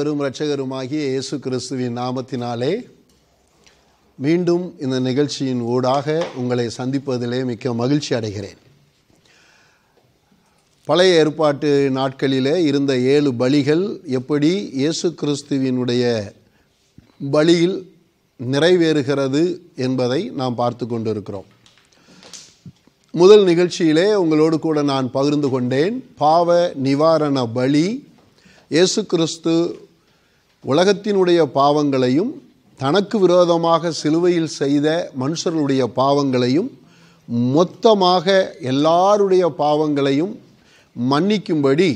பெரும் இரட்சகருமாகிய இயேசு கிறிஸ்துவின் நாமத்தினாலே மீண்டும் இந்த நிகழ்ச்சியின் ஊடாக உங்களை சந்திப்பதிலே மிக்க மகிழ்ச்சி அடைகிறேன் பழைய ஏற்பாட்டு நாட்களிலே இருந்த ஏழு பலிகள் எப்படி இயேசு கிறிஸ்துவினுடைய பலியில் நிறைவேறுகிறது என்பதை நாம் பார்த்து கொண்டிருக்கிறோம் முதல் நிகழ்ச்சியிலே உங்களோடு கூட நான் பகிர்ந்து கொண்டேன் பாவ நிவாரண பலி இயேசு கிறிஸ்து உலகத்தினுடைய பாவங்களையும் தனக்கு விரோதமாக சிலுவையில் செய்த மனுஷர்களுடைய பாவங்களையும் மொத்தமாக எல்லாருடைய பாவங்களையும் மன்னிக்கும்படி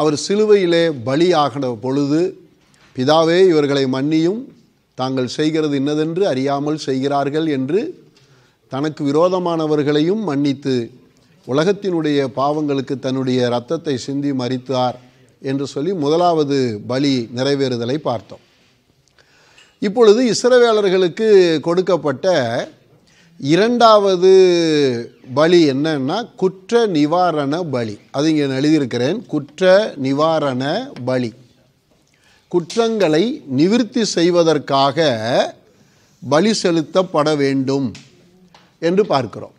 அவர் சிலுவையிலே பலியாகின பொழுது பிதாவே இவர்களை மன்னியும் தாங்கள் செய்கிறது இன்னதென்று அறியாமல் செய்கிறார்கள் என்று தனக்கு விரோதமானவர்களையும் மன்னித்து உலகத்தினுடைய பாவங்களுக்கு தன்னுடைய இரத்தத்தை சிந்தி மறித்தார் என்று சொல்லி முதலாவது பலி நிறைவேறுதலை பார்த்தோம் இப்பொழுது இஸ்ரவேலர்களுக்கு கொடுக்கப்பட்ட இரண்டாவது பலி என்னன்னா குற்ற நிவாரண பலி அது இங்கே எழுதியிருக்கிறேன் குற்ற நிவாரண பலி குற்றங்களை நிவிற்த்தி செய்வதற்காக பலி செலுத்தப்பட வேண்டும் என்று பார்க்கிறோம்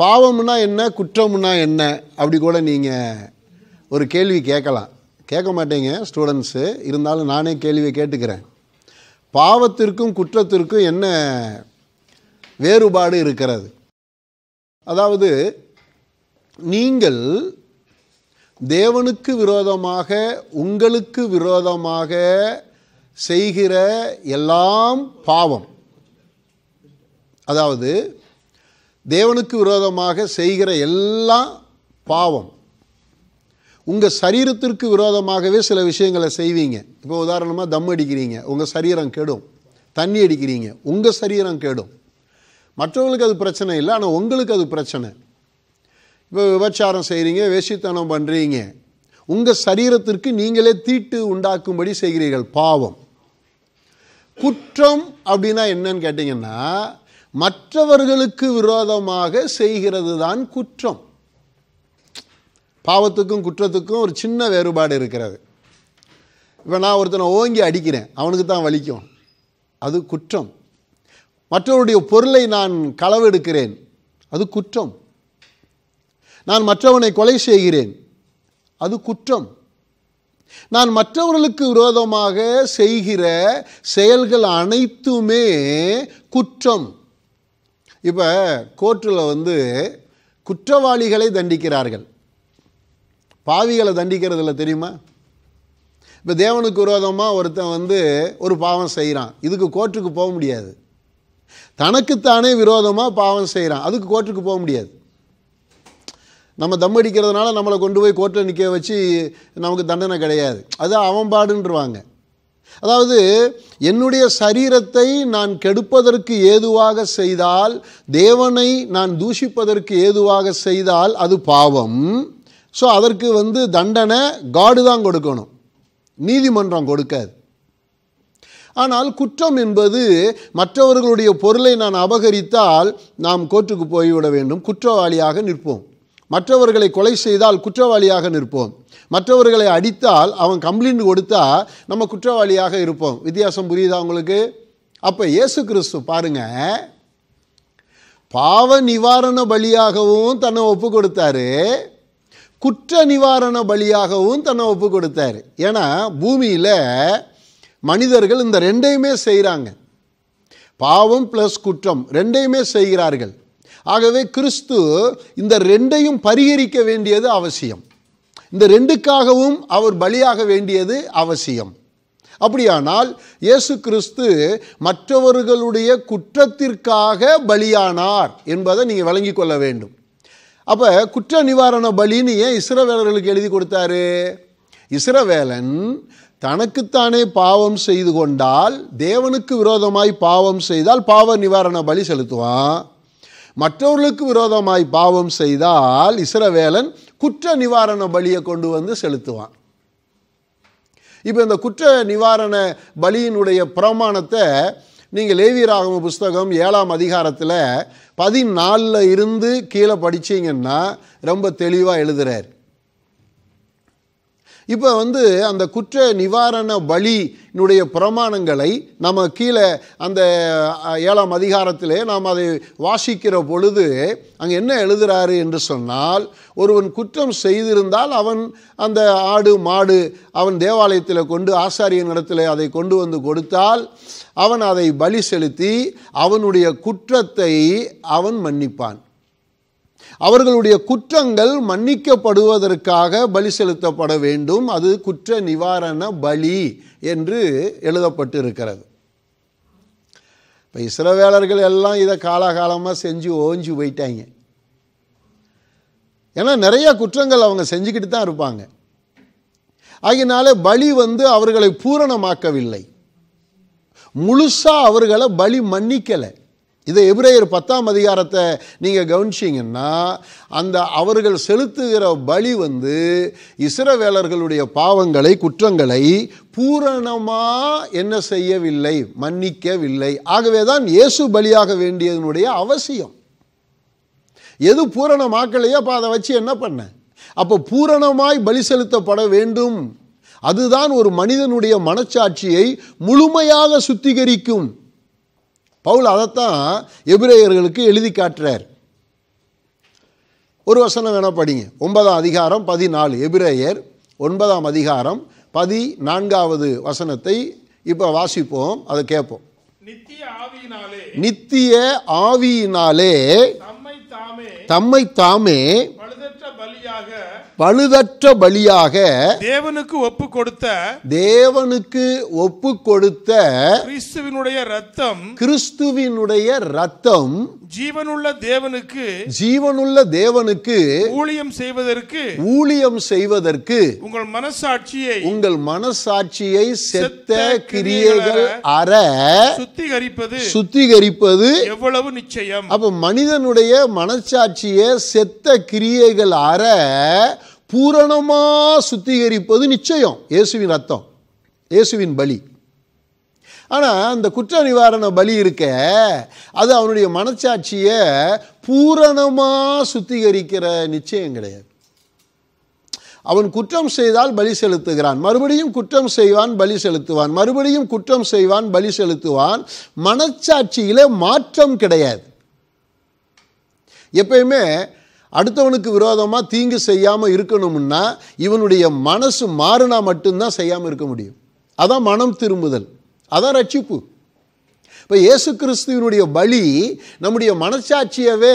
பாவம்னா என்ன குற்றம்னா என்ன அப்படி கூட நீங்கள் ஒரு கேள்வி கேட்கலாம் கேட்க மாட்டேங்க ஸ்டூடெண்ட்ஸு இருந்தாலும் நானே கேள்வியை கேட்டுக்கிறேன் பாவத்திற்கும் குற்றத்திற்கும் என்ன வேறுபாடு இருக்கிறது அதாவது நீங்கள் தேவனுக்கு விரோதமாக உங்களுக்கு விரோதமாக செய்கிற எல்லாம் பாவம் அதாவது தேவனுக்கு விரோதமாக செய்கிற எல்லாம் பாவம் உங்கள் சரீரத்திற்கு விரோதமாகவே சில விஷயங்களை செய்வீங்க இப்போ உதாரணமாக தம் அடிக்கிறீங்க உங்கள் சரீரம் கெடும் தண்ணி அடிக்கிறீங்க உங்கள் சரீரம் கெடும் மற்றவங்களுக்கு அது பிரச்சனை இல்லை ஆனால் உங்களுக்கு அது பிரச்சனை இப்போ விபச்சாரம் செய்கிறீங்க வேசித்தனம் பண்ணுறீங்க உங்கள் சரீரத்திற்கு நீங்களே தீட்டு உண்டாக்கும்படி செய்கிறீர்கள் பாவம் குற்றம் அப்படின்னா என்னன்னு கேட்டிங்கன்னா மற்றவர்களுக்கு விரோதமாக செய்கிறது தான் குற்றம் பாவத்துக்கும் குற்றத்துக்கும் ஒரு சின்ன வேறுபாடு இருக்கிறது இப்போ நான் ஒருத்தனை ஓங்கி அடிக்கிறேன் அவனுக்கு தான் வலிக்கும் அது குற்றம் மற்றவருடைய பொருளை நான் களவெடுக்கிறேன் அது குற்றம் நான் மற்றவனை கொலை செய்கிறேன் அது குற்றம் நான் மற்றவர்களுக்கு விரோதமாக செய்கிற செயல்கள் அனைத்துமே குற்றம் இப்போ கோர்ட்டில் வந்து குற்றவாளிகளை தண்டிக்கிறார்கள் பாவிகளை தண்டிக்கிறது இல்லை தெரியுமா இப்போ தேவனுக்கு விரோதமாக ஒருத்தன் வந்து ஒரு பாவம் செய்கிறான் இதுக்கு கோர்ட்டுக்கு போக முடியாது தனக்குத்தானே விரோதமாக பாவம் செய்கிறான் அதுக்கு கோர்ட்டுக்கு போக முடியாது நம்ம தம் அடிக்கிறதுனால நம்மளை கொண்டு போய் கோர்ட்டில் நிற்க வச்சு நமக்கு தண்டனை கிடையாது அது அவன்பாடுன்றவாங்க அதாவது என்னுடைய சரீரத்தை நான் கெடுப்பதற்கு ஏதுவாக செய்தால் தேவனை நான் தூஷிப்பதற்கு ஏதுவாக செய்தால் அது பாவம் ஸோ அதற்கு வந்து தண்டனை காடு தான் கொடுக்கணும் நீதிமன்றம் கொடுக்காது ஆனால் குற்றம் என்பது மற்றவர்களுடைய பொருளை நான் அபகரித்தால் நாம் கோர்ட்டுக்கு போய்விட வேண்டும் குற்றவாளியாக நிற்போம் மற்றவர்களை கொலை செய்தால் குற்றவாளியாக நிற்போம் மற்றவர்களை அடித்தால் அவன் கம்ப்ளைண்ட் கொடுத்தா நம்ம குற்றவாளியாக இருப்போம் வித்தியாசம் புரியுதா உங்களுக்கு அப்போ இயேசு கிறிஸ்து பாருங்க பாவ நிவாரண பலியாகவும் தன்னை ஒப்பு கொடுத்தாரு குற்ற நிவாரண பலியாகவும் தன்னை ஒப்பு கொடுத்தார் ஏன்னா பூமியில் மனிதர்கள் இந்த ரெண்டையுமே செய்கிறாங்க பாவம் ப்ளஸ் குற்றம் ரெண்டையுமே செய்கிறார்கள் ஆகவே கிறிஸ்து இந்த ரெண்டையும் பரிகரிக்க வேண்டியது அவசியம் இந்த ரெண்டுக்காகவும் அவர் பலியாக வேண்டியது அவசியம் அப்படியானால் இயேசு கிறிஸ்து மற்றவர்களுடைய குற்றத்திற்காக பலியானார் என்பதை நீங்கள் வழங்கிக் கொள்ள வேண்டும் அப்போ குற்ற நிவாரண பலின்னு ஏன் இஸ்ரவேலர்களுக்கு எழுதி கொடுத்தாரு இஸ்ரவேலன் தனக்குத்தானே பாவம் செய்து கொண்டால் தேவனுக்கு விரோதமாய் பாவம் செய்தால் பாவ நிவாரண பலி செலுத்துவான் மற்றவர்களுக்கு விரோதமாய் பாவம் செய்தால் இஸ்ரவேலன் குற்ற நிவாரண பலியை கொண்டு வந்து செலுத்துவான் இப்போ இந்த குற்ற நிவாரண பலியினுடைய பிரமாணத்தை நீங்கள் லேவியராகம புஸ்தகம் ஏழாம் அதிகாரத்தில் பதினாலில் இருந்து கீழே படித்தீங்கன்னா ரொம்ப தெளிவாக எழுதுகிறார் இப்போ வந்து அந்த குற்ற நிவாரண பலியினுடைய பிரமாணங்களை நம்ம கீழே அந்த ஏழாம் அதிகாரத்திலே நாம் அதை வாசிக்கிற பொழுது அங்கே என்ன எழுதுகிறாரு என்று சொன்னால் ஒருவன் குற்றம் செய்திருந்தால் அவன் அந்த ஆடு மாடு அவன் தேவாலயத்தில் கொண்டு ஆசாரியன் இடத்துல அதை கொண்டு வந்து கொடுத்தால் அவன் அதை பலி செலுத்தி அவனுடைய குற்றத்தை அவன் மன்னிப்பான் அவர்களுடைய குற்றங்கள் மன்னிக்கப்படுவதற்காக பலி செலுத்தப்பட வேண்டும் அது குற்ற நிவாரண பலி என்று எழுதப்பட்டு இருக்கிறது இப்போ இஸ்ரவேலர்கள் எல்லாம் இதை காலாகாலமாக செஞ்சு ஓஞ்சி போயிட்டாங்க ஏன்னா நிறைய குற்றங்கள் அவங்க செஞ்சுக்கிட்டு தான் இருப்பாங்க ஆகினாலே பலி வந்து அவர்களை பூரணமாக்கவில்லை முழுசாக அவர்களை பலி மன்னிக்கலை இதை எபிரேயர் பத்தாம் அதிகாரத்தை நீங்கள் கவனிச்சிங்கன்னா அந்த அவர்கள் செலுத்துகிற பலி வந்து இசரவேலர்களுடைய பாவங்களை குற்றங்களை பூரணமாக என்ன செய்யவில்லை மன்னிக்கவில்லை ஆகவே தான் இயேசு பலியாக வேண்டியதனுடைய அவசியம் எது பூரணமாக்கலையோ அப்போ அதை வச்சு என்ன பண்ண அப்போ பூரணமாய் பலி செலுத்தப்பட வேண்டும் அதுதான் ஒரு மனிதனுடைய மனச்சாட்சியை முழுமையாக சுத்திகரிக்கும் பவுல் அதைத்தான் எபிரேயர்களுக்கு எழுதி காட்டுறார் ஒரு வசனம் வேணா படிங்க ஒன்பதாம் அதிகாரம் பதினாலு எபிரேயர் ஒன்பதாம் அதிகாரம் பதினான்காவது வசனத்தை இப்போ வாசிப்போம் அதை கேட்போம் நித்திய ஆவியினாலே தம்மை தாமே பழுதற்ற பலியாக தேவனுக்கு ஒப்பு கொடுத்த தேவனுக்கு ஒப்பு கொடுத்த கிறிஸ்துவினுடைய ரத்தம் கிறிஸ்துவினுடைய ரத்தம் ஜீவனுள்ள தேவனுக்கு ஜீவனுள்ள தேவனுக்கு ஊழியம் செய்வதற்கு ஊழியம் செய்வதற்கு உங்கள் மனசாட்சியை உங்கள் மனசாட்சியை செத்த கிரியைகள் அற சுத்திகரிப்பது சுத்திகரிப்பது எவ்வளவு நிச்சயம் அப்ப மனிதனுடைய மனசாட்சியை செத்த கிரியைகள் அற பூரணமாக சுத்திகரிப்பது நிச்சயம் இயேசுவின் ரத்தம் இயேசுவின் பலி ஆனால் அந்த குற்ற நிவாரண பலி இருக்க அது அவனுடைய மனச்சாட்சியை பூரணமாக சுத்திகரிக்கிற நிச்சயம் கிடையாது அவன் குற்றம் செய்தால் பலி செலுத்துகிறான் மறுபடியும் குற்றம் செய்வான் பலி செலுத்துவான் மறுபடியும் குற்றம் செய்வான் பலி செலுத்துவான் மனச்சாட்சியில் மாற்றம் கிடையாது எப்பயுமே அடுத்தவனுக்கு விரோதமாக தீங்கு செய்யாமல் இருக்கணும்னா இவனுடைய மனசு மாறினா மட்டும்தான் செய்யாமல் இருக்க முடியும் அதான் மனம் திரும்புதல் அதான் ரட்சிப்பு இப்போ இயேசு கிறிஸ்துவனுடைய பலி நம்முடைய மனச்சாட்சியவே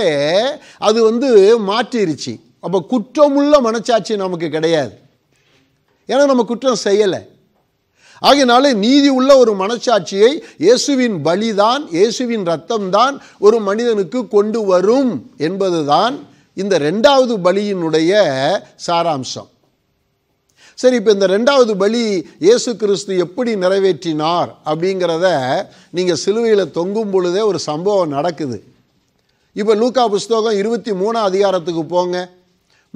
அது வந்து மாற்றிருச்சு அப்போ குற்றமுள்ள மனச்சாட்சி நமக்கு கிடையாது ஏன்னா நம்ம குற்றம் செய்யலை ஆகையினாலே நீதி உள்ள ஒரு மனச்சாட்சியை இயேசுவின் பலிதான் இயேசுவின் ரத்தம்தான் ஒரு மனிதனுக்கு கொண்டு வரும் என்பதுதான் இந்த ரெண்டாவது பலியினுடைய சாராம்சம் சரி இப்போ இந்த ரெண்டாவது பலி இயேசு கிறிஸ்து எப்படி நிறைவேற்றினார் அப்படிங்கிறத நீங்கள் சிலுவையில் தொங்கும் பொழுதே ஒரு சம்பவம் நடக்குது இப்போ லூக்கா புஸ்தகம் இருபத்தி மூணாம் அதிகாரத்துக்கு போங்க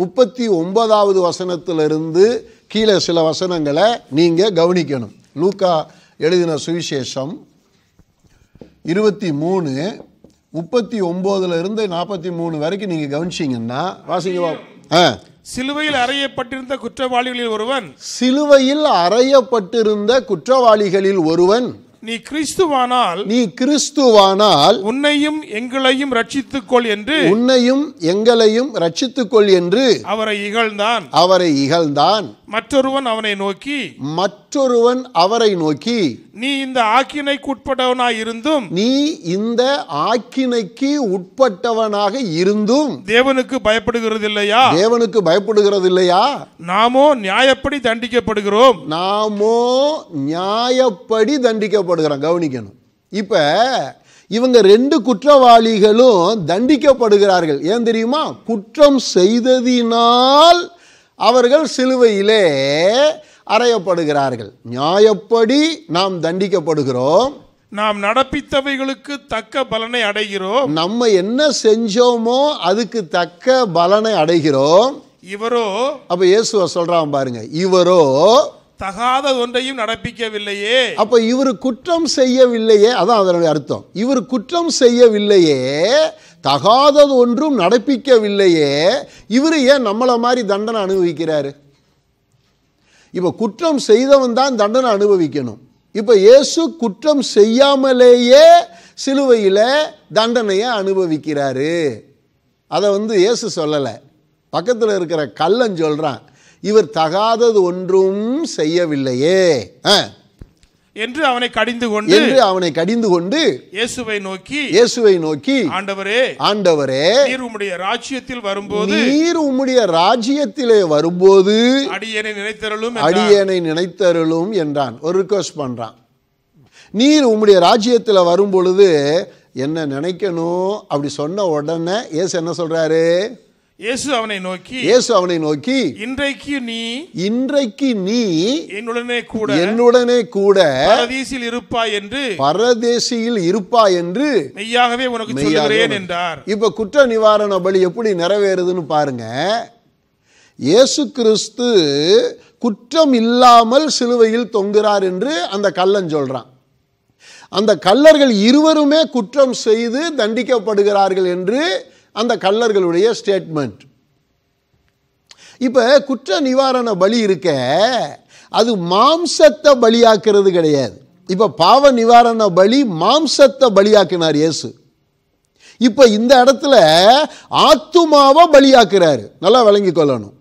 முப்பத்தி ஒன்பதாவது வசனத்திலிருந்து கீழே சில வசனங்களை நீங்கள் கவனிக்கணும் லூக்கா எழுதின சுவிசேஷம் இருபத்தி மூணு முப்பத்தி ஒன்பதுல இருந்து நாற்பத்தி மூணு வரைக்கும் நீங்க கவனிச்சிங்கன்னா வாசிங்க சிலுவையில் அறையப்பட்டிருந்த குற்றவாளிகளில் ஒருவன் சிலுவையில் அறையப்பட்டிருந்த குற்றவாளிகளில் ஒருவன் நீ கிறிஸ்துவானால் நீ கிறிஸ்துவானால் உன்னையும் எங்களையும் ரட்சித்துக்கொள் என்று உன்னையும் எங்களையும் ரட்சித்துக்கொள் என்று அவரை இகழ்ந்தான் அவரை இகழ்ந்தான் மற்றொருவன் அவனை நோக்கி மற்ற மற்றொருவன் அவரை நோக்கி நீ இந்த ஆக்கினைக்கு உட்பட்டவனாக இருந்தும் நீ இந்த ஆக்கினைக்கு உட்பட்டவனாக இருந்தும் தேவனுக்கு பயப்படுகிறது இல்லையா தேவனுக்கு பயப்படுகிறது இல்லையா நாமோ நியாயப்படி தண்டிக்கப்படுகிறோம் நாமோ நியாயப்படி தண்டிக்கப்படுகிறோம் கவனிக்கணும் இப்போ இவங்க ரெண்டு குற்றவாளிகளும் தண்டிக்கப்படுகிறார்கள் ஏன் தெரியுமா குற்றம் செய்ததினால் அவர்கள் சிலுவையிலே அறையப்படுகிறார்கள் நியாயப்படி நாம் தண்டிக்கப்படுகிறோம் நாம் நடப்பித்தவைகளுக்கு தக்க பலனை அடைகிறோம் நம்ம என்ன செஞ்சோமோ அதுக்கு தக்க பலனை அடைகிறோம் இவரோ அப்ப இயேசுவ சொல்றான் பாருங்க இவரோ தகாத ஒன்றையும் நடப்பிக்கவில்லையே அப்ப இவர் குற்றம் செய்யவில்லையே அதான் அதனுடைய அர்த்தம் இவர் குற்றம் செய்யவில்லையே தகாதது ஒன்றும் நடப்பிக்கவில்லையே இவர் ஏன் நம்மளை மாதிரி தண்டனை அனுபவிக்கிறாரு இப்போ குற்றம் செய்தவன் தான் தண்டனை அனுபவிக்கணும் இப்போ இயேசு குற்றம் செய்யாமலேயே சிலுவையில் தண்டனையை அனுபவிக்கிறாரு அதை வந்து இயேசு சொல்லலை பக்கத்தில் இருக்கிற கல்லன் சொல்கிறான் இவர் தகாதது ஒன்றும் செய்யவில்லையே ஆ என்று அவனை கடிந்து கொண்டு என்று அவனை கடிந்து கொண்டு இயேசுவை நோக்கி இயேசுவை நோக்கி ஆண்டவரே ஆண்டவரே நீர் உம்முடைய ராஜ்யத்தில் வரும்போது நீர் உம்முடைய ராஜ்யத்திலே வரும்போது அடியனை நினைத்தருளும் அடியனை நினைத்தருளும் என்றான் ஒரு ரிக்வெஸ்ட் பண்றான் நீர் உம்முடைய ராஜ்யத்தில் வரும் பொழுது என்ன நினைக்கணும் அப்படி சொன்ன உடனே இயேசு என்ன சொல்றாரு இயேசு அவனை நோக்கி இயேசு அவனை நோக்கி இன்றைக்கு நீ இன்றைக்கு நீ என்னுடனே கூட என்னுடனே கூட பரதேசியில் இருப்பாய் என்று பரதேசியில் இருப்பாய் என்று மெய்யாகவே உனக்கு என்றார் இப்ப குற்ற நிவாரண பலி எப்படி நிறைவேறுதுன்னு பாருங்க இயேசு கிறிஸ்து குற்றம் இல்லாமல் சிலுவையில் தொங்குகிறார் என்று அந்த கள்ளன் சொல்றான் அந்த கல்லர்கள் இருவருமே குற்றம் செய்து தண்டிக்கப்படுகிறார்கள் என்று அந்த கல்லர்களுடைய ஸ்டேட்மெண்ட் இப்போ குற்ற நிவாரண பலி இருக்க அது மாம்சத்தை பலியாக்குறது கிடையாது இப்போ பாவ நிவாரண பலி மாம்சத்தை பலியாக்கினார் இயேசு இப்போ இந்த இடத்துல ஆத்துமாவை பலியாக்குறாரு நல்லா விளங்கி கொள்ளணும்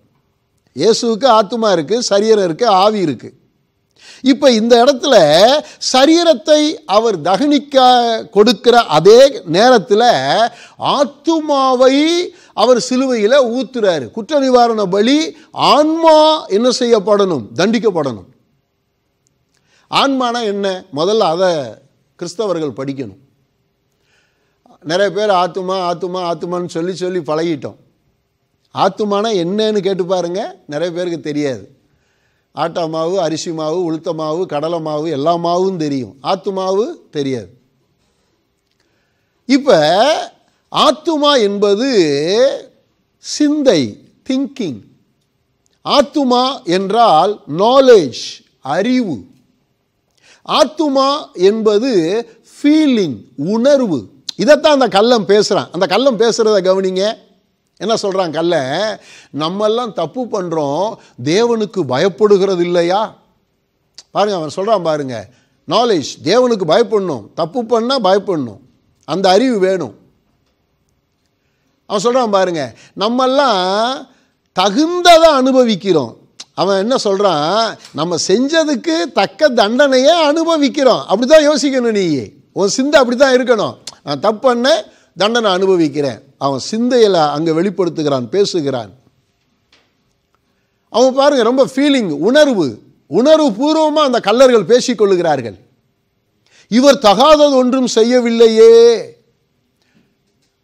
இயேசுக்கு ஆத்துமா இருக்குது சரீரம் இருக்குது ஆவி இருக்குது இப்போ இந்த இடத்துல சரீரத்தை அவர் தகனிக்க கொடுக்கிற அதே நேரத்தில் ஆத்துமாவை அவர் சிலுவையில் ஊத்துறாரு குற்ற நிவாரண பலி ஆன்மா என்ன செய்யப்படணும் தண்டிக்கப்படணும் ஆன்மானா என்ன முதல்ல அதை கிறிஸ்தவர்கள் படிக்கணும் நிறைய பேர் ஆத்துமா ஆத்துமா ஆத்துமான்னு சொல்லி சொல்லி பழகிட்டோம் ஆத்துமானா என்னன்னு கேட்டு பாருங்கள் நிறைய பேருக்கு தெரியாது ஆட்டா மாவு அரிசி மாவு உளுத்த மாவு கடலை மாவு எல்லா மாவும் தெரியும் ஆத்து மாவு தெரியாது இப்போ ஆத்துமா என்பது சிந்தை திங்கிங் ஆத்துமா என்றால் நாலேஜ் அறிவு ஆத்துமா என்பது ஃபீலிங் உணர்வு இதைத்தான் அந்த கள்ளம் பேசுகிறான் அந்த கள்ளம் பேசுகிறத கவனிங்க என்ன சொல்கிறாங்க அல்ல நம்மெல்லாம் தப்பு பண்ணுறோம் தேவனுக்கு பயப்படுகிறது இல்லையா பாருங்கள் அவன் சொல்கிறான் பாருங்கள் நாலேஜ் தேவனுக்கு பயப்படணும் தப்பு பண்ணால் பயப்படணும் அந்த அறிவு வேணும் அவன் சொல்கிறான் பாருங்கள் நம்மெல்லாம் தகுந்ததை அனுபவிக்கிறோம் அவன் என்ன சொல்கிறான் நம்ம செஞ்சதுக்கு தக்க தண்டனையை அனுபவிக்கிறோம் அப்படி தான் யோசிக்கணும் நீ உன் சிந்தை அப்படி தான் இருக்கணும் நான் தப்பு பண்ண தண்டனை அனுபவிக்கிறேன் அவன் சிந்தையில் அங்கே வெளிப்படுத்துகிறான் பேசுகிறான் அவன் பாருங்க ரொம்ப ஃபீலிங் உணர்வு உணர்வு பூர்வமாக அந்த கல்லர்கள் பேசிக்கொள்ளுகிறார்கள் இவர் தகாதது ஒன்றும் செய்யவில்லையே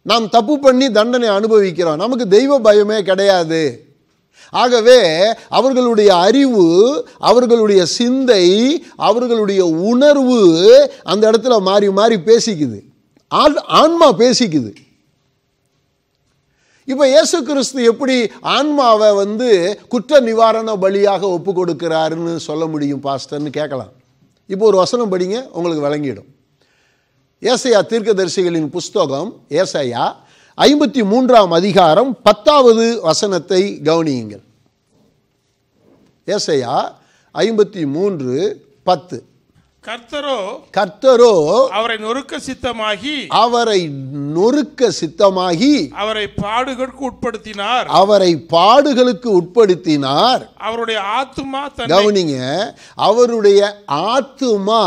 நாம் தப்பு பண்ணி தண்டனை அனுபவிக்கிறோம் நமக்கு தெய்வ பயமே கிடையாது ஆகவே அவர்களுடைய அறிவு அவர்களுடைய சிந்தை அவர்களுடைய உணர்வு அந்த இடத்துல மாறி மாறி பேசிக்குது ஆன்மா பேசிக்குது இப்போ இயேசு கிறிஸ்து எப்படி ஆன்மாவை வந்து குற்ற நிவாரண பலியாக ஒப்பு கொடுக்கிறாருன்னு சொல்ல முடியும் பாஸ்டர்னு கேட்கலாம் இப்போ ஒரு வசனம் படிங்க உங்களுக்கு விளங்கிடும் ஏசையா தீர்க்கதரிசிகளின் புஸ்தகம் ஏசையா ஐம்பத்தி மூன்றாம் அதிகாரம் பத்தாவது வசனத்தை கவனியுங்கள் ஏசையா ஐம்பத்தி மூன்று பத்து கர்த்தரோ கர்த்தரோ அவரை நொறுக்க சித்தமாகி அவரை நொறுக்க சித்தமாகி அவரை பாடுகளுக்கு உட்படுத்தினார் அவரை பாடுகளுக்கு உட்படுத்தினார் அவருடைய ஆத்துமா கவனிங்க அவருடைய ஆத்துமா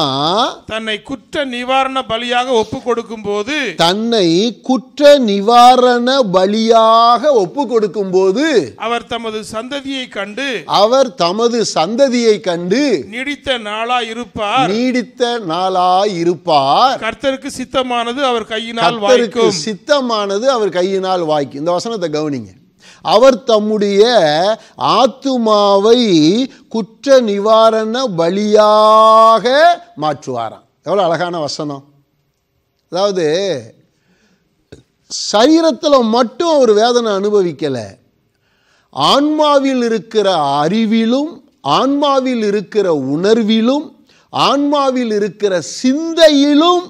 தன்னை குற்ற நிவாரண பலியாக ஒப்பு கொடுக்கும் போது தன்னை குற்ற நிவாரண பலியாக ஒப்பு கொடுக்கும் போது அவர் தமது சந்ததியை கண்டு அவர் தமது சந்ததியை கண்டு நீடித்த நாளா இருப்பார் நீடித்த நாளாய் இருப்பார் கர்த்தருக்கு சித்தமானது அவர் கையினால் வாய்க்கும் சித்தமானது அவர் கையினால் வாய்க்கும் இந்த வசனத்தை கவனிங்க அவர் தம்முடைய ஆத்துமாவை குற்ற நிவாரண பலியாக மாற்றுவாராம் எவ்வளோ அழகான வசனம் அதாவது சரீரத்தில் மட்டும் அவர் வேதனை அனுபவிக்கலை ஆன்மாவில் இருக்கிற அறிவிலும் ஆன்மாவில் இருக்கிற உணர்விலும் ஆன்மாவில் இருக்கிற சிந்தையிலும்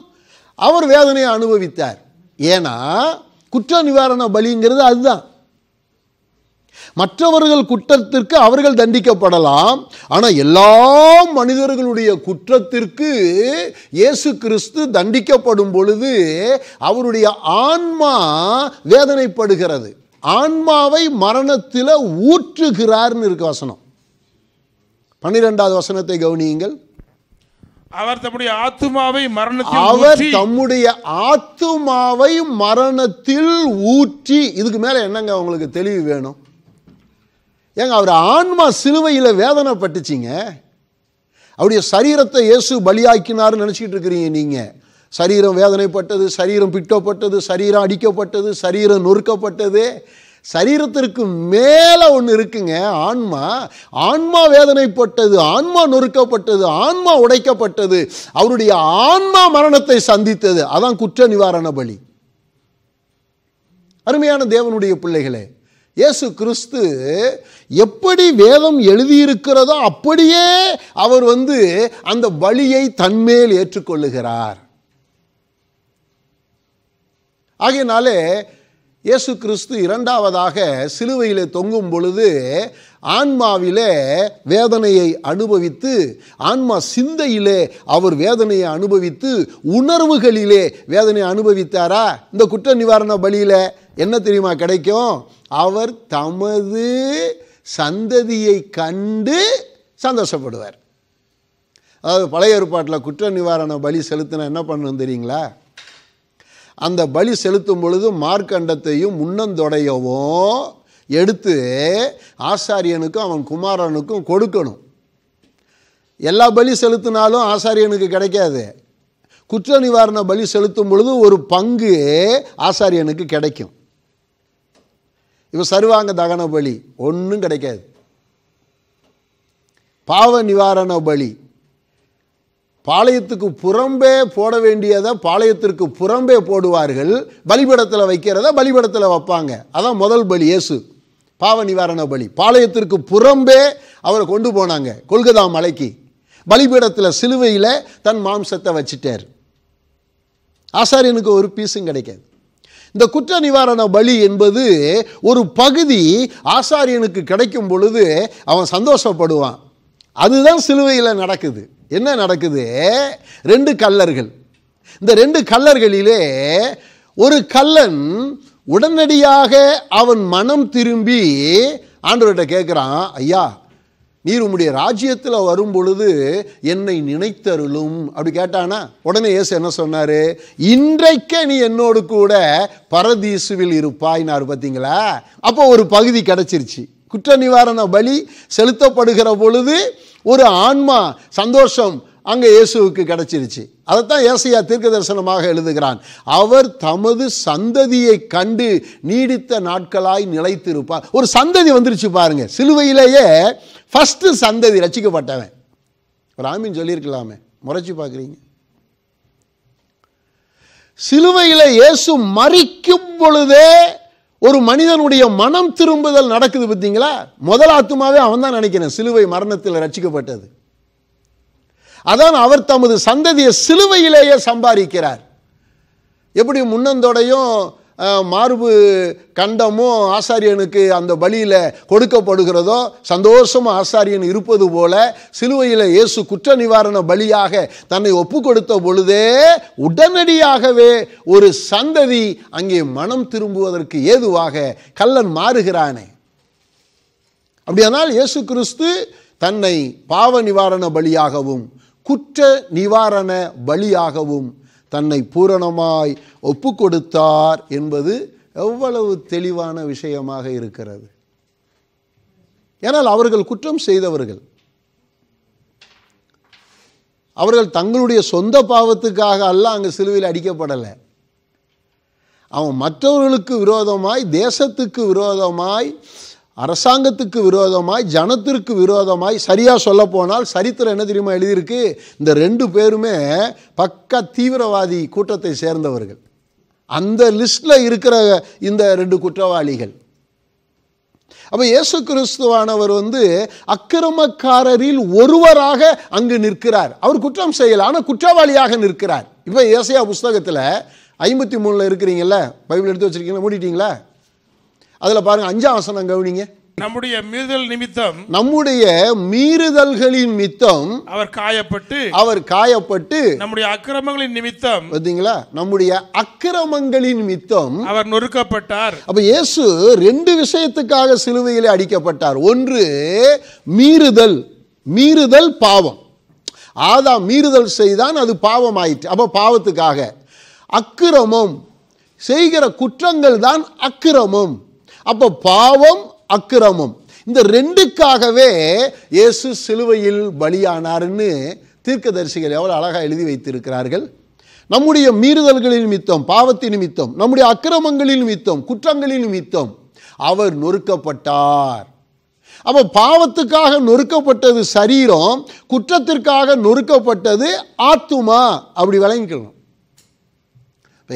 அவர் வேதனையை அனுபவித்தார் ஏன்னா குற்ற நிவாரண பலிங்கிறது அதுதான் மற்றவர்கள் குற்றத்திற்கு அவர்கள் தண்டிக்கப்படலாம் ஆனால் எல்லா மனிதர்களுடைய குற்றத்திற்கு இயேசு கிறிஸ்து தண்டிக்கப்படும் பொழுது அவருடைய ஆன்மா வேதனைப்படுகிறது ஆன்மாவை மரணத்தில் ஊற்றுகிறார்னு இருக்கு வசனம் பன்னிரெண்டாவது வசனத்தை கவனியுங்கள் அவர் தம்முடைய ஆத்துமாவை மரணத்தில் அவர் தம்முடைய ஆத்துமாவை மரணத்தில் ஊற்றி இதுக்கு மேல என்னங்க உங்களுக்கு தெளிவு வேணும் ஏங்க அவர் ஆன்மா சிலுவையில் பட்டுச்சிங்க அவருடைய சரீரத்தை இயேசு பலியாக்கினார்னு நினச்சிக்கிட்டு இருக்கிறீங்க நீங்கள் சரீரம் வேதனைப்பட்டது சரீரம் பிட்டப்பட்டது சரீரம் அடிக்கப்பட்டது சரீரம் நொறுக்கப்பட்டது சரீரத்திற்கு மேலே ஒன்று இருக்குங்க ஆன்மா ஆன்மா வேதனைப்பட்டது ஆன்மா நொறுக்கப்பட்டது ஆன்மா உடைக்கப்பட்டது அவருடைய ஆன்மா மரணத்தை சந்தித்தது அதான் குற்ற நிவாரண பலி அருமையான தேவனுடைய பிள்ளைகளே இயேசு கிறிஸ்து எப்படி வேதம் எழுதியிருக்கிறதோ அப்படியே அவர் வந்து அந்த வழியை தன்மேல் ஏற்றுக்கொள்ளுகிறார் ஆகையினாலே இயேசு கிறிஸ்து இரண்டாவதாக சிலுவையில் தொங்கும் பொழுது ஆன்மாவிலே வேதனையை அனுபவித்து ஆன்மா சிந்தையிலே அவர் வேதனையை அனுபவித்து உணர்வுகளிலே வேதனையை அனுபவித்தாரா இந்த குற்ற நிவாரண பலியில் என்ன தெரியுமா கிடைக்கும் அவர் தமது சந்ததியை கண்டு சந்தோஷப்படுவார் அதாவது பழைய ஏற்பாட்டில் குற்ற நிவாரண பலி செலுத்தின என்ன பண்ணணும் தெரியுங்களா அந்த பலி செலுத்தும் பொழுது மார்க்கண்டத்தையும் முன்னந்தொடையவும் எடுத்து ஆசாரியனுக்கும் அவன் குமாரனுக்கும் கொடுக்கணும் எல்லா பலி செலுத்தினாலும் ஆசாரியனுக்கு கிடைக்காது குற்ற நிவாரண பலி செலுத்தும் பொழுது ஒரு பங்கு ஆசாரியனுக்கு கிடைக்கும் இப்போ சர்வாங்க தகன பலி ஒன்றும் கிடைக்காது பாவ நிவாரண பலி பாளையத்துக்கு புறம்பே போட வேண்டியதை பாளையத்திற்கு புறம்பே போடுவார்கள் பலிபடத்தில் வைக்கிறத பலிபடத்தில் வைப்பாங்க அதான் முதல் பலி இயேசு பாவ நிவாரண பலி பாளையத்திற்கு புறம்பே அவரை கொண்டு போனாங்க கொள்கதா மலைக்கு பலிபீடத்தில் சிலுவையில் தன் மாம்சத்தை வச்சிட்டார் ஆசாரியனுக்கு ஒரு பீஸும் கிடைக்காது இந்த குற்ற நிவாரண பலி என்பது ஒரு பகுதி ஆசாரியனுக்கு கிடைக்கும் பொழுது அவன் சந்தோஷப்படுவான் அதுதான் சிலுவையில் நடக்குது என்ன நடக்குது ரெண்டு கல்லர்கள் இந்த ரெண்டு கல்லர்களிலே ஒரு கல்லன் உடனடியாக அவன் மனம் திரும்பி ஆண்டவர்கிட்ட கேட்குறான் ஐயா நீர் உம்முடைய ராஜ்யத்தில் வரும் பொழுது என்னை நினைத்தருளும் அப்படி கேட்டானா உடனே இயேசு என்ன சொன்னார் இன்றைக்கே நீ என்னோடு கூட பரதீசுவில் இருப்பாய்னார் பார்த்தீங்களா அப்போ ஒரு பகுதி கிடச்சிருச்சு குற்ற நிவாரண பலி செலுத்தப்படுகிற பொழுது ஒரு ஆன்மா சந்தோஷம் அங்கே இயேசுவுக்கு கிடச்சிருச்சு அதைத்தான் ஏசையா தீர்க்க தரிசனமாக எழுதுகிறான் அவர் தமது சந்ததியை கண்டு நீடித்த நாட்களாய் நிலைத்திருப்பார் ஒரு சந்ததி வந்துருச்சு பாருங்க சிலுவையிலேயே ஃபஸ்ட்டு சந்ததி ரசிக்கப்பட்டவன் ஒரு ஆமீன் சொல்லியிருக்கலாமே முறைச்சி பார்க்குறீங்க சிலுவையில் இயேசு மறிக்கும் பொழுதே ஒரு மனிதனுடைய மனம் திரும்புதல் நடக்குது பார்த்தீங்களா முதல் ஆத்துமாவே அவன் தான் நினைக்கிறேன் சிலுவை மரணத்தில் ரச்சிக்கப்பட்டது அதான் அவர் தமது சந்ததியை சிலுவையிலேயே சம்பாதிக்கிறார் எப்படி முன்னந்தோடையும் மார்பு கண்டமும் ஆசாரியனுக்கு அந்த பலியில் கொடுக்கப்படுகிறதோ சந்தோஷமாக ஆசாரியன் இருப்பது போல சிலுவையில் இயேசு குற்ற நிவாரண பலியாக தன்னை ஒப்பு கொடுத்த பொழுதே உடனடியாகவே ஒரு சந்ததி அங்கே மனம் திரும்புவதற்கு ஏதுவாக கல்லன் மாறுகிறானே அப்படியானால் இயேசு கிறிஸ்து தன்னை பாவ நிவாரண பலியாகவும் குற்ற நிவாரண பலியாகவும் தன்னை பூரணமாய் ஒப்பு கொடுத்தார் என்பது எவ்வளவு தெளிவான விஷயமாக இருக்கிறது ஏனால் அவர்கள் குற்றம் செய்தவர்கள் அவர்கள் தங்களுடைய சொந்த பாவத்துக்காக அல்ல அங்கே சிலுவையில் அடிக்கப்படலை அவன் மற்றவர்களுக்கு விரோதமாய் தேசத்துக்கு விரோதமாய் அரசாங்கத்துக்கு விரோதமாய் ஜனத்திற்கு விரோதமாய் சரியாக சொல்ல போனால் சரித்திரம் என்ன தெரியுமா எழுதியிருக்கு இந்த ரெண்டு பேருமே பக்கா தீவிரவாதி கூட்டத்தை சேர்ந்தவர்கள் அந்த லிஸ்டில் இருக்கிற இந்த ரெண்டு குற்றவாளிகள் அப்போ இயேசு கிறிஸ்துவானவர் வந்து அக்கிரமக்காரரில் ஒருவராக அங்கு நிற்கிறார் அவர் குற்றம் செய்யலை ஆனால் குற்றவாளியாக நிற்கிறார் இப்போ இயேசையா புஸ்தகத்தில் ஐம்பத்தி மூணில் இருக்கிறீங்கள பைபிள் எடுத்து வச்சுருக்கீங்களா மூடிட்டீங்களா அதில் பாருங்க அஞ்சாம் வசனம் கவனிங்க நம்முடைய மீறுதல் நிமித்தம் நம்முடைய மீறுதல்களின் நிமித்தம் அவர் காயப்பட்டு அவர் காயப்பட்டு நம்முடைய அக்கிரமங்களின் நிமித்தம் பார்த்தீங்களா நம்முடைய அக்கிரமங்களின் நிமித்தம் அவர் நொறுக்கப்பட்டார் அப்ப இயேசு ரெண்டு விஷயத்துக்காக சிலுவையிலே அடிக்கப்பட்டார் ஒன்று மீறுதல் மீறுதல் பாவம் ஆதா மீறுதல் செய்தான் அது பாவம் ஆயிற்று அப்போ பாவத்துக்காக அக்கிரமம் செய்கிற குற்றங்கள் தான் அக்கிரமம் அப்போ பாவம் அக்கிரமம் இந்த ரெண்டுக்காகவே இயேசு சிலுவையில் பலியானார்னு தீர்க்கதரிசிகள் எவ்வளோ அழகாக எழுதி வைத்திருக்கிறார்கள் நம்முடைய மீறுதல்களின் நிமித்தம் பாவத்தின் நிமித்தம் நம்முடைய அக்கிரமங்களின் நிமித்தம் குற்றங்களின் நிமித்தம் அவர் நொறுக்கப்பட்டார் அப்போ பாவத்துக்காக நொறுக்கப்பட்டது சரீரம் குற்றத்திற்காக நொறுக்கப்பட்டது ஆத்துமா அப்படி விளங்கிக்கணும்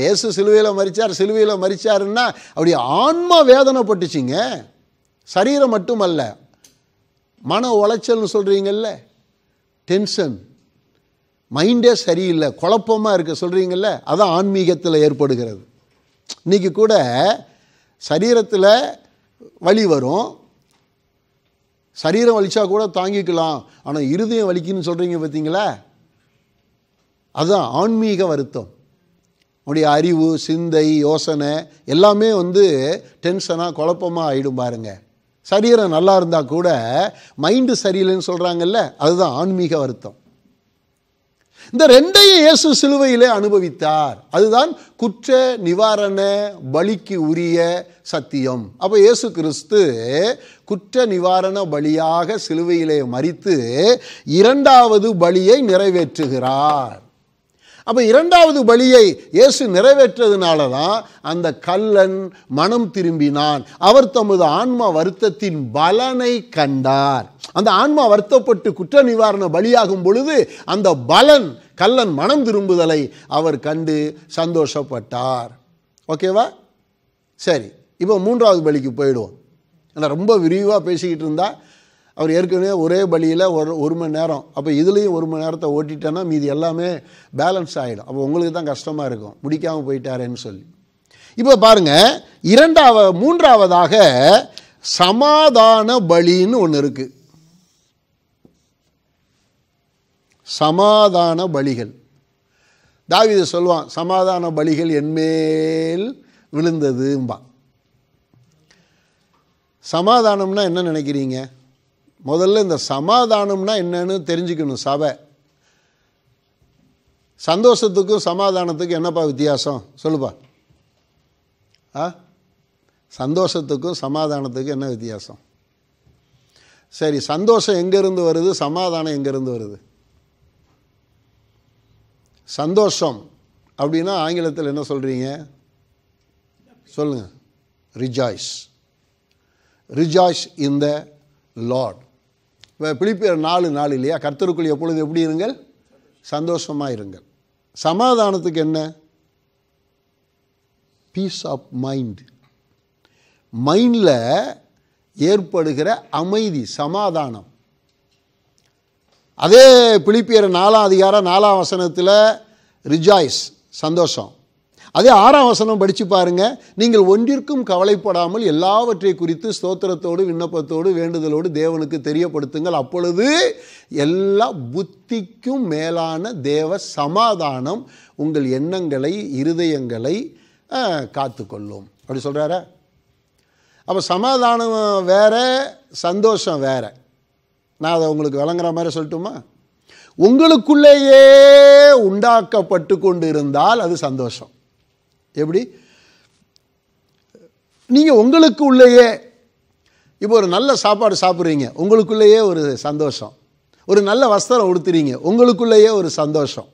இயேசு சிலுவையில் மறித்தார் சிலுவையில் மறித்தாருன்னா அப்படி ஆன்மா வேதனைப்பட்டுச்சிங்க சரீரம் மட்டுமல்ல மன உளைச்சல்னு சொல்கிறீங்கல்ல டென்ஷன் மைண்டே சரியில்லை குழப்பமாக இருக்க சொல்கிறீங்கல்ல அதான் ஆன்மீகத்தில் ஏற்படுகிறது இன்றைக்கி கூட சரீரத்தில் வலி வரும் சரீரம் வலிச்சா கூட தாங்கிக்கலாம் ஆனால் இருதயம் வலிக்குன்னு சொல்கிறீங்க பார்த்தீங்களா அதுதான் ஆன்மீக வருத்தம் உங்களுடைய அறிவு சிந்தை யோசனை எல்லாமே வந்து டென்ஷனாக குழப்பமாக ஆகிடும் பாருங்கள் சரீரம் நல்லா இருந்தால் கூட மைண்டு சரியில்லைன்னு சொல்கிறாங்கல்ல அதுதான் ஆன்மீக வருத்தம் இந்த ரெண்டையும் இயேசு சிலுவையிலே அனுபவித்தார் அதுதான் குற்ற நிவாரண பலிக்கு உரிய சத்தியம் அப்போ இயேசு கிறிஸ்து குற்ற நிவாரண பலியாக சிலுவையிலே மறித்து இரண்டாவது பலியை நிறைவேற்றுகிறார் அப்போ இரண்டாவது பலியை இயேசு நிறைவேற்றதுனால தான் அந்த கல்லன் மனம் திரும்பினான் அவர் தமது ஆன்மா வருத்தத்தின் பலனை கண்டார் அந்த ஆன்மா வருத்தப்பட்டு குற்ற நிவாரண பலியாகும் பொழுது அந்த பலன் கல்லன் மனம் திரும்புதலை அவர் கண்டு சந்தோஷப்பட்டார் ஓகேவா சரி இப்போ மூன்றாவது பலிக்கு போயிடுவோம் நான் ரொம்ப விரிவாக பேசிக்கிட்டு இருந்தால் அவர் ஏற்கனவே ஒரே பலியில் ஒரு ஒரு மணி நேரம் அப்போ இதுலேயும் ஒரு மணி நேரத்தை ஓட்டிட்டேன்னா மீது எல்லாமே பேலன்ஸ் ஆகிடும் அப்போ உங்களுக்கு தான் கஷ்டமாக இருக்கும் முடிக்காமல் போயிட்டாரேன்னு சொல்லி இப்போ பாருங்கள் இரண்டாவ மூன்றாவதாக சமாதான பலின்னு ஒன்று இருக்குது சமாதான பலிகள் தாவித சொல்லுவான் சமாதான பலிகள் என்மேல் விழுந்ததும்பா சமாதானம்னா என்ன நினைக்கிறீங்க முதல்ல இந்த சமாதானம்னா என்னன்னு தெரிஞ்சுக்கணும் சபை சந்தோஷத்துக்கும் சமாதானத்துக்கும் என்னப்பா வித்தியாசம் சொல்லுப்பா ஆ சந்தோஷத்துக்கும் சமாதானத்துக்கும் என்ன வித்தியாசம் சரி சந்தோஷம் எங்கேருந்து வருது சமாதானம் எங்கேருந்து வருது சந்தோஷம் அப்படின்னா ஆங்கிலத்தில் என்ன சொல்கிறீங்க சொல்லுங்கள் rejoice rejoice in the Lord இப்போ பிலிப்பியர் நாலு நாள் இல்லையா கர்த்தருக்குள் எப்பொழுது எப்படி இருங்கள் சந்தோஷமாக இருங்கள் சமாதானத்துக்கு என்ன பீஸ் ஆஃப் மைண்டு மைண்டில் ஏற்படுகிற அமைதி சமாதானம் அதே பிலிப்பியர் நாலாம் அதிகாரம் நாலாம் வசனத்தில் ரிஜாய்ஸ் சந்தோஷம் அதே ஆறாம் வசனம் படித்து பாருங்க நீங்கள் ஒன்றிற்கும் கவலைப்படாமல் எல்லாவற்றை குறித்து ஸ்தோத்திரத்தோடு விண்ணப்பத்தோடு வேண்டுதலோடு தேவனுக்கு தெரியப்படுத்துங்கள் அப்பொழுது எல்லா புத்திக்கும் மேலான தேவ சமாதானம் உங்கள் எண்ணங்களை இருதயங்களை காத்துக்கொள்ளும் அப்படி சொல்கிறார அப்போ சமாதானம் வேறு சந்தோஷம் வேறு நான் அதை உங்களுக்கு விளங்குற மாதிரி சொல்லட்டுமா உங்களுக்குள்ளேயே உண்டாக்கப்பட்டு கொண்டு இருந்தால் அது சந்தோஷம் எப்படி நீங்கள் உங்களுக்கு உள்ளேயே இப்போ ஒரு நல்ல சாப்பாடு சாப்பிட்றீங்க உங்களுக்குள்ளேயே ஒரு சந்தோஷம் ஒரு நல்ல வஸ்திரம் உடுத்துறீங்க உங்களுக்குள்ளேயே ஒரு சந்தோஷம்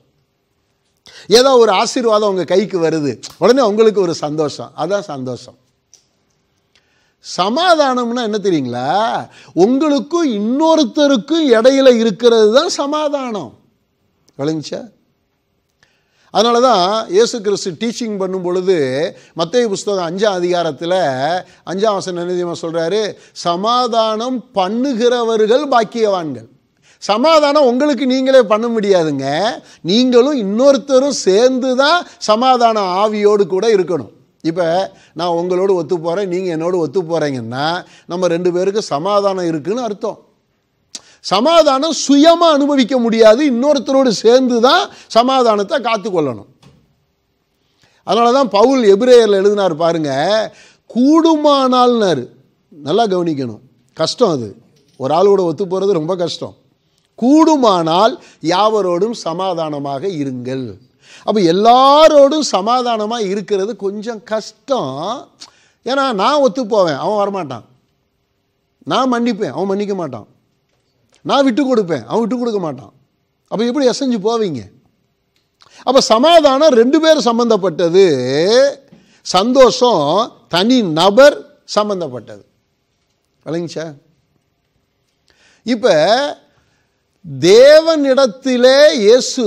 ஏதோ ஒரு ஆசீர்வாதம் உங்கள் கைக்கு வருது உடனே உங்களுக்கு ஒரு சந்தோஷம் அதான் சந்தோஷம் சமாதானம்னா என்ன தெரியுங்களா உங்களுக்கும் இன்னொருத்தருக்கும் இடையில இருக்கிறது தான் சமாதானம் விளங்குச்சா அதனால தான் இயேசு கிறிஸ்து டீச்சிங் பண்ணும் பொழுது மத்திய புஸ்தகம் அஞ்சாம் அதிகாரத்தில் அஞ்சாம் வசன நிதியமாக சொல்கிறாரு சமாதானம் பண்ணுகிறவர்கள் பாக்கியவான்கள் சமாதானம் உங்களுக்கு நீங்களே பண்ண முடியாதுங்க நீங்களும் இன்னொருத்தரும் சேர்ந்து தான் சமாதான ஆவியோடு கூட இருக்கணும் இப்போ நான் உங்களோடு ஒத்து போகிறேன் நீங்கள் என்னோடு ஒத்து போகிறீங்கன்னா நம்ம ரெண்டு பேருக்கு சமாதானம் இருக்குதுன்னு அர்த்தம் சமாதானம் சுயமாக அனுபவிக்க முடியாது இன்னொருத்தரோடு சேர்ந்து தான் சமாதானத்தை காத்துக்கொள்ளணும் அதனால தான் பவுல் எபிரேயரில் எழுதினார் பாருங்க கூடுமானால்னார் நல்லா கவனிக்கணும் கஷ்டம் அது ஒரு ஆளோட ஒத்து போகிறது ரொம்ப கஷ்டம் கூடுமானால் யாவரோடும் சமாதானமாக இருங்கள் அப்போ எல்லாரோடும் சமாதானமாக இருக்கிறது கொஞ்சம் கஷ்டம் ஏன்னா நான் ஒத்து போவேன் அவன் வரமாட்டான் நான் மன்னிப்பேன் அவன் மன்னிக்க மாட்டான் நான் விட்டு கொடுப்பேன் அவன் விட்டு கொடுக்க மாட்டான் அப்போ எப்படி அசைஞ்சு போவீங்க அப்போ சமாதானம் ரெண்டு பேர் சம்மந்தப்பட்டது சந்தோஷம் தனி நபர் சம்மந்தப்பட்டது விளங்கிச்சா இப்போ தேவனிடத்திலே இயேசு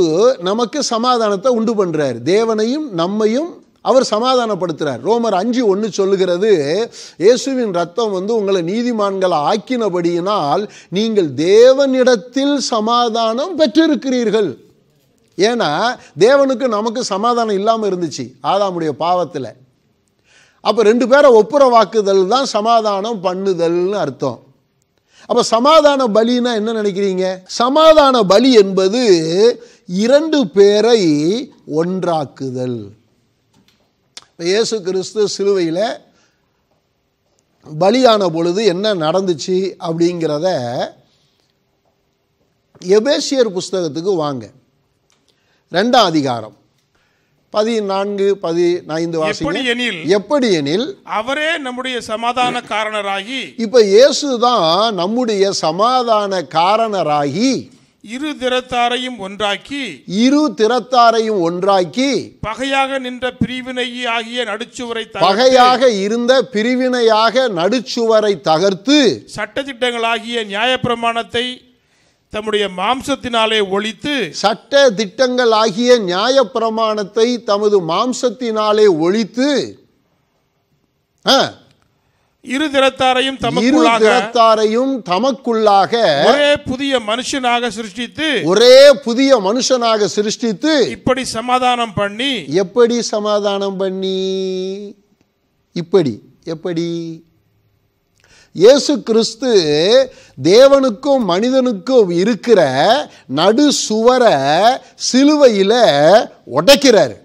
நமக்கு சமாதானத்தை உண்டு பண்ணுறாரு தேவனையும் நம்மையும் அவர் சமாதானப்படுத்துகிறார் ரோமர் அஞ்சு ஒன்று சொல்லுகிறது இயேசுவின் ரத்தம் வந்து உங்களை நீதிமான்களை ஆக்கினபடியினால் நீங்கள் தேவனிடத்தில் சமாதானம் பெற்றிருக்கிறீர்கள் ஏன்னா தேவனுக்கு நமக்கு சமாதானம் இல்லாமல் இருந்துச்சு ஆதாமுடைய பாவத்தில் அப்போ ரெண்டு பேரை ஒப்புரவாக்குதல் தான் சமாதானம் பண்ணுதல்னு அர்த்தம் அப்போ சமாதான பலின்னா என்ன நினைக்கிறீங்க சமாதான பலி என்பது இரண்டு பேரை ஒன்றாக்குதல் இப்போ இயேசு கிறிஸ்து சிலுவையில் பலியான பொழுது என்ன நடந்துச்சு அப்படிங்கிறத எபேசியர் புஸ்தகத்துக்கு வாங்க ரெண்டாம் அதிகாரம் பதினான்கு பதினைந்து வாசிங்க எப்படி எனில் அவரே நம்முடைய சமாதான காரணராகி இப்போ இயேசுதான் தான் நம்முடைய சமாதான காரணராகி இரு திறத்தாரையும் ஒன்றாக்கி இரு திறத்தாரையும் ஒன்றாக்கி பகையாக நின்ற பிரிவினை ஆகிய நடுச்சுவரை பகையாக இருந்த பிரிவினையாக நடுச்சுவரை தகர்த்து சட்டத்திட்டங்களாகிய நியாயப்பிரமாணத்தை தம்முடைய மாம்சத்தினாலே ஒழித்து சட்ட திட்டங்கள் ஆகிய நியாய பிரமாணத்தை தமது மாம்சத்தினாலே ஒழித்து இரு திறத்தாரையும் திறத்தாரையும் தமக்குள்ளாக ஒரே புதிய மனுஷனாக சிருஷ்டித்து ஒரே புதிய மனுஷனாக சிருஷ்டித்து இப்படி சமாதானம் பண்ணி எப்படி சமாதானம் பண்ணி இப்படி எப்படி இயேசு கிறிஸ்து தேவனுக்கும் மனிதனுக்கும் இருக்கிற நடு சுவரை சிலுவையில் உடைக்கிறாரு